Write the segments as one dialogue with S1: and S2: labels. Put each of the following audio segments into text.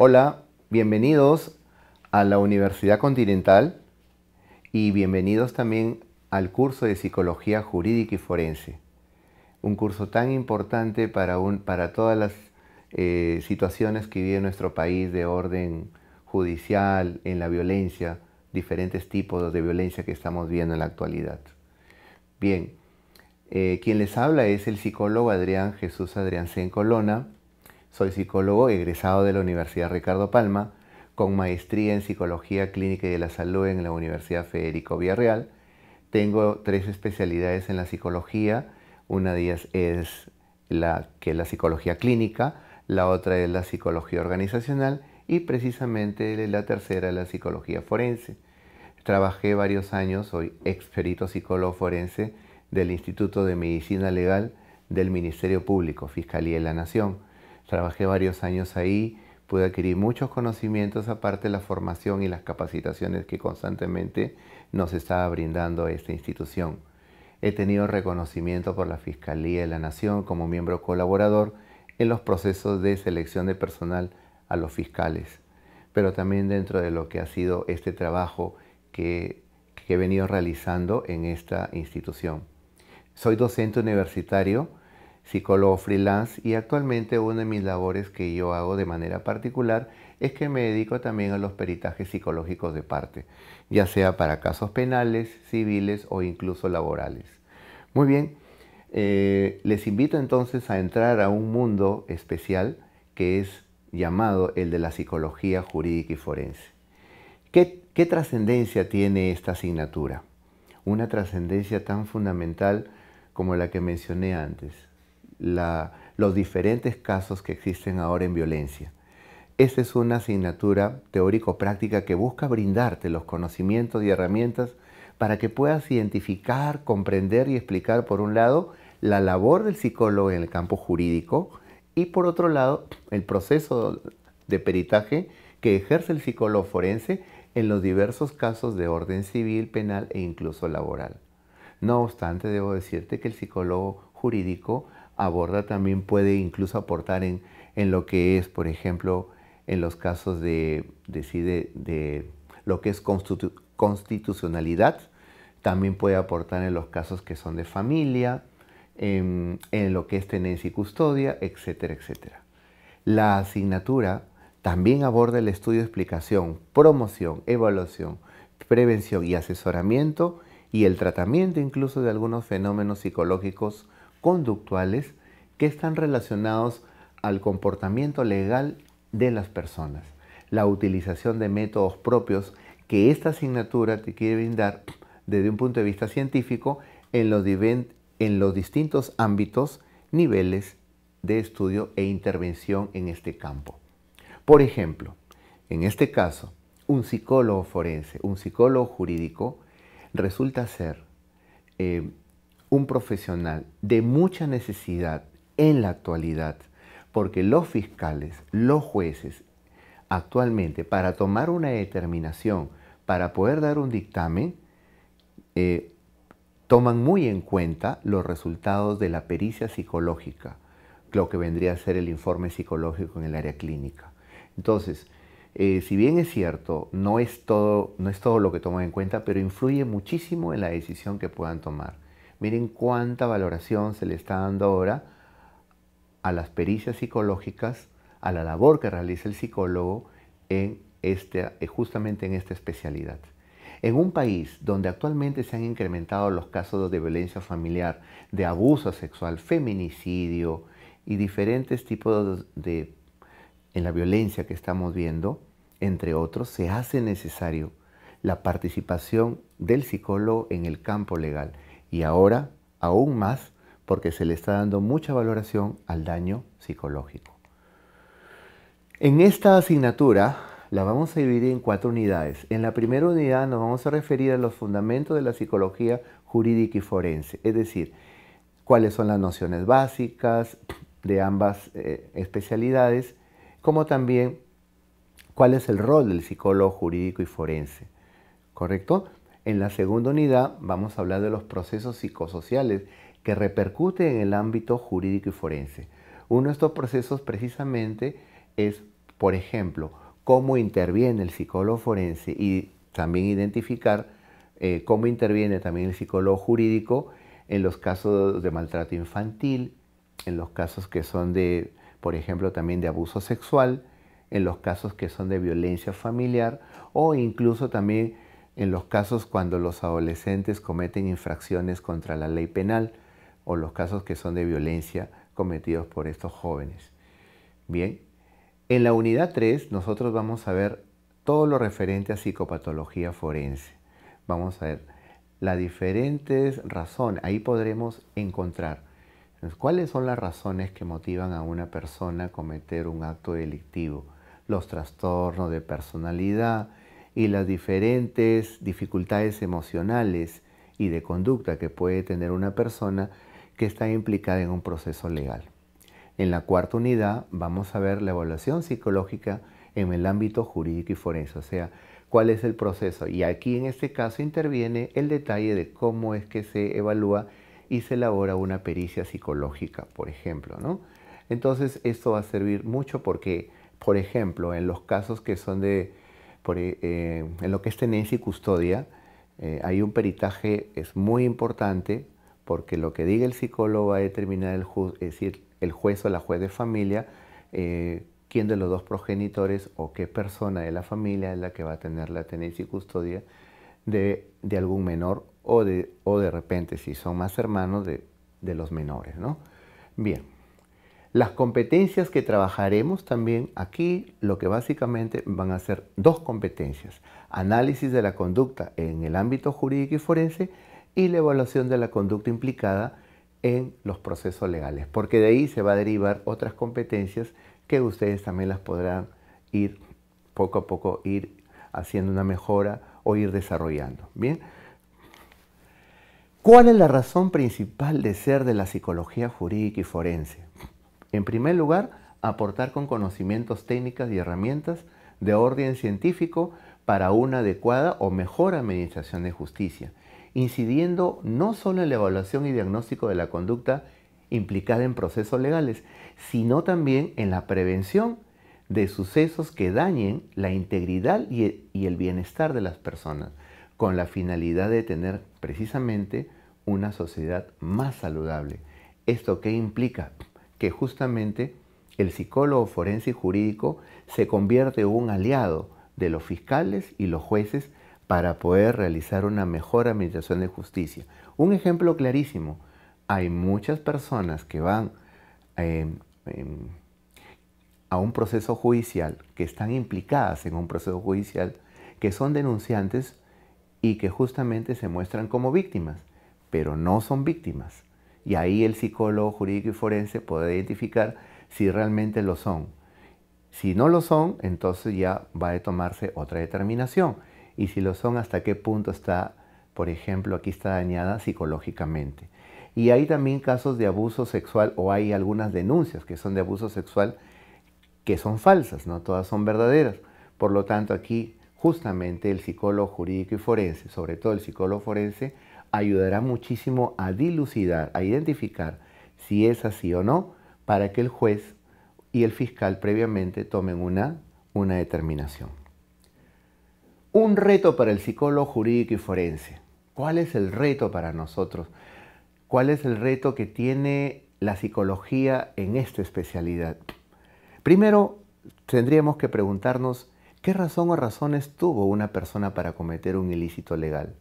S1: Hola, bienvenidos a la Universidad Continental y bienvenidos también al curso de Psicología Jurídica y Forense. Un curso tan importante para, para todas las eh, situaciones que vive nuestro país de orden judicial, en la violencia, diferentes tipos de violencia que estamos viendo en la actualidad. Bien, eh, quien les habla es el psicólogo Adrián Jesús Adrián Colona soy psicólogo egresado de la Universidad Ricardo Palma, con maestría en Psicología Clínica y de la Salud en la Universidad Federico Villarreal. Tengo tres especialidades en la psicología. Una de ellas es la, que la psicología clínica, la otra es la psicología organizacional y precisamente la tercera es la psicología forense. Trabajé varios años, soy experto psicólogo forense del Instituto de Medicina Legal del Ministerio Público, Fiscalía de la Nación. Trabajé varios años ahí, pude adquirir muchos conocimientos aparte de la formación y las capacitaciones que constantemente nos estaba brindando esta institución. He tenido reconocimiento por la Fiscalía de la Nación como miembro colaborador en los procesos de selección de personal a los fiscales, pero también dentro de lo que ha sido este trabajo que, que he venido realizando en esta institución. Soy docente universitario, psicólogo freelance y actualmente una de mis labores que yo hago de manera particular es que me dedico también a los peritajes psicológicos de parte, ya sea para casos penales, civiles o incluso laborales. Muy bien, eh, les invito entonces a entrar a un mundo especial que es llamado el de la psicología jurídica y forense. qué trascendencia tiene esta asignatura? Una trascendencia tan fundamental como la que mencioné antes los diferentes casos que existen ahora en violencia. Esta es una asignatura teórico-práctica que busca brindarte los conocimientos y herramientas para que puedas identificar, comprender y explicar, por un lado, la labor del psicólogo en el campo jurídico y, por otro lado, el proceso de peritaje que ejerce el psicólogo forense en los diversos casos de orden civil, penal e incluso laboral. No obstante, debo decirte que el psicólogo jurídico aborda también puede incluso aportar en, lo que es, por ejemplo, en los casos de, de, lo que es constitucionalidad, también puede aportar en los casos que son de familia, en, lo que es tenencia y custodia, etcétera, etcétera. La asignatura también aborda el estudio de explicación, promoción, evaluación, prevención y asesoramiento y el tratamiento incluso de algunos fenómenos psicológicos conductuales que están relacionados al comportamiento legal de las personas, la utilización de métodos propios que esta asignatura te quiere brindar desde un punto de vista científico en los, distintos ámbitos, niveles de estudio e intervención en este campo. Por ejemplo, en este caso, un psicólogo forense, un psicólogo jurídico, resulta ser eh, un profesional de mucha necesidad en la actualidad, porque los fiscales, los jueces, actualmente para tomar una determinación, para poder dar un dictamen, eh, toman muy en cuenta los resultados de la pericia psicológica, lo que vendría a ser el informe psicológico en el área clínica. Entonces, eh, si bien es cierto, no es, todo, no es todo lo que toman en cuenta, pero influye muchísimo en la decisión que puedan tomar. Miren cuánta valoración se le está dando ahora a las pericias psicológicas, a la labor que realiza el psicólogo en este, eh, justamente en esta especialidad. En un país donde actualmente se han incrementado los casos de violencia familiar, de abuso sexual, feminicidio y diferentes tipos de, en la violencia que estamos viendo, entre otros, se hace necesario la participación del psicólogo en el campo legal y ahora aún más porque se le está dando mucha valoración al daño psicológico. En esta asignatura la vamos a dividir en cuatro unidades. En la primera unidad nos vamos a referir a los fundamentos de la psicología jurídica y forense, es decir, cuáles son las nociones básicas de ambas eh, especialidades, como también cuál es el rol del psicólogo jurídico y forense. ¿Correcto? En la segunda unidad vamos a hablar de los procesos psicosociales que repercuten en el ámbito jurídico y forense. Uno de estos procesos precisamente es, por ejemplo, cómo interviene el psicólogo forense y también identificar eh, cómo interviene también el psicólogo jurídico en los casos de maltrato infantil, en los casos que son de, por ejemplo, también de abuso sexual, en los casos que son de violencia familiar o incluso también en los casos cuando los adolescentes cometen infracciones contra la ley penal o los casos que son de violencia cometidos por estos jóvenes. Bien, en la unidad 3 nosotros vamos a ver todo lo referente a psicopatología forense. Vamos a ver las diferentes razones, ahí podremos encontrar cuáles son las razones que motivan a una persona a cometer un acto delictivo, los trastornos de personalidad, y las diferentes dificultades emocionales y de conducta que puede tener una persona que está implicada en un proceso legal. En la cuarta unidad vamos a ver la evaluación psicológica en el ámbito jurídico y forense, o sea, cuál es el proceso. Y aquí en este caso interviene el detalle de cómo es que se evalúa y se elabora una pericia psicológica, por ejemplo. ¿no? Entonces, esto va a servir mucho porque, por ejemplo, en los casos que son de eh, en lo que es tenencia y custodia, eh, hay un peritaje, es muy importante, porque lo que diga el psicólogo va a determinar el, juez, es decir, el juez o la juez de familia, eh, quién de los dos progenitores o qué persona de la familia es la que va a tener la tenencia y custodia de, algún menor o de, o de repente, si son más hermanos, de, de los menores. ¿no? Bien. Las competencias que trabajaremos también aquí, lo que básicamente van a ser dos competencias, análisis de la conducta en el ámbito jurídico y forense y la evaluación de la conducta implicada en los procesos legales, porque de ahí se va a derivar otras competencias que ustedes también las podrán ir poco a poco, ir haciendo una mejora o ir desarrollando. Bien, ¿cuál es la razón principal de ser de la psicología jurídica y forense? En primer lugar, aportar con conocimientos técnicas y herramientas de orden científico para una adecuada o mejor administración de justicia, incidiendo no solo en la evaluación y diagnóstico de la conducta implicada en procesos legales, sino también en la prevención de sucesos que dañen la integridad y el bienestar de las personas, con la finalidad de tener precisamente una sociedad más saludable. ¿Esto qué implica? que justamente el psicólogo forense y jurídico se convierte en un aliado de los fiscales y los jueces para poder realizar una mejor administración de justicia. Un ejemplo clarísimo, hay muchas personas que van em, em, a un proceso judicial, que están implicadas en un proceso judicial, que son denunciantes y que justamente se muestran como víctimas, pero no son víctimas y ahí el psicólogo jurídico y forense puede identificar si realmente lo son. Si no lo son, entonces ya va a tomarse otra determinación. Y si lo son, hasta qué punto está, por ejemplo, aquí está dañada psicológicamente. Y hay también casos de abuso sexual o hay algunas denuncias que son de abuso sexual que son falsas, no todas son verdaderas. Por lo tanto, aquí justamente el psicólogo jurídico y forense, sobre todo el psicólogo forense, ayudará muchísimo a dilucidar, a identificar si es así o no, para que el juez y el fiscal previamente tomen una, una determinación. Un reto para el psicólogo jurídico y forense. ¿Cuál es el reto para nosotros? ¿Cuál es el reto que tiene la psicología en esta especialidad? Primero, tendríamos que preguntarnos qué razón o razones tuvo una persona para cometer un ilícito legal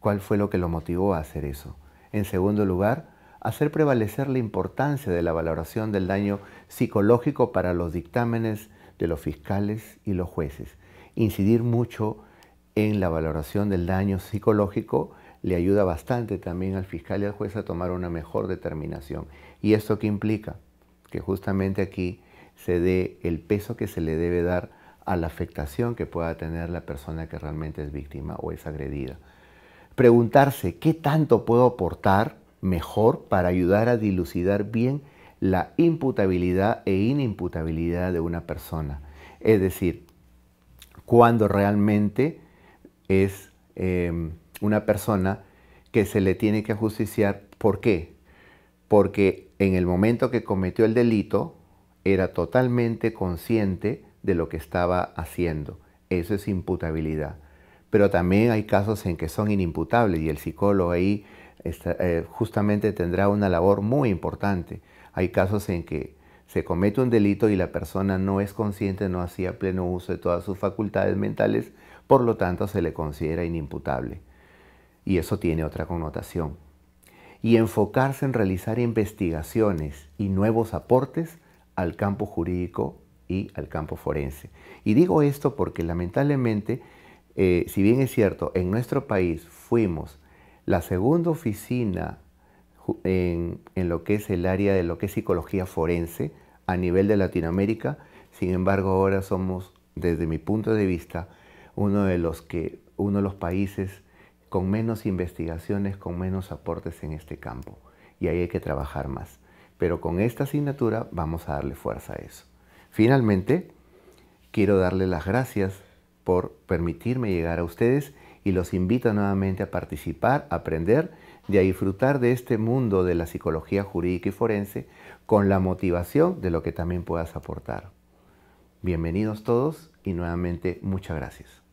S1: cuál fue lo que lo motivó a hacer eso. En segundo lugar, hacer prevalecer la importancia de la valoración del daño psicológico para los dictámenes de los fiscales y los jueces. Incidir mucho en la valoración del daño psicológico le ayuda bastante también al fiscal y al juez a tomar una mejor determinación. ¿Y esto qué implica? Que justamente aquí se dé el peso que se le debe dar a la afectación que pueda tener la persona que realmente es víctima o es agredida preguntarse qué tanto puedo aportar mejor para ayudar a dilucidar bien la imputabilidad e inimputabilidad de una persona. Es decir, cuando realmente es em, una persona que se le tiene que ajusticiar, ¿Por qué? Porque en el momento que cometió el delito era totalmente consciente de lo que estaba haciendo. Eso es imputabilidad pero también hay casos en que son inimputables y el psicólogo ahí este, eh, justamente tendrá una labor muy importante. Hay casos en que se comete un delito y la persona no es consciente, no hacía pleno uso de todas sus facultades mentales, por lo tanto se le considera inimputable. Y eso tiene otra connotación. Y enfocarse en realizar investigaciones y nuevos aportes al campo jurídico y al campo forense. Y digo esto porque lamentablemente eh, si bien es cierto, en nuestro país fuimos la segunda oficina en, lo que es el área de lo que es psicología forense a nivel de Latinoamérica, sin embargo ahora somos, desde mi punto de vista, uno de los, que, uno de los países con menos investigaciones, con menos aportes en este campo. Y ahí hay que trabajar más. Pero con esta asignatura vamos a darle fuerza a eso. Finalmente, quiero darle las gracias por permitirme llegar a ustedes y los invito nuevamente a participar, a aprender y a disfrutar de este mundo de la psicología jurídica y forense con la motivación de lo que también puedas aportar. Bienvenidos todos y nuevamente muchas gracias.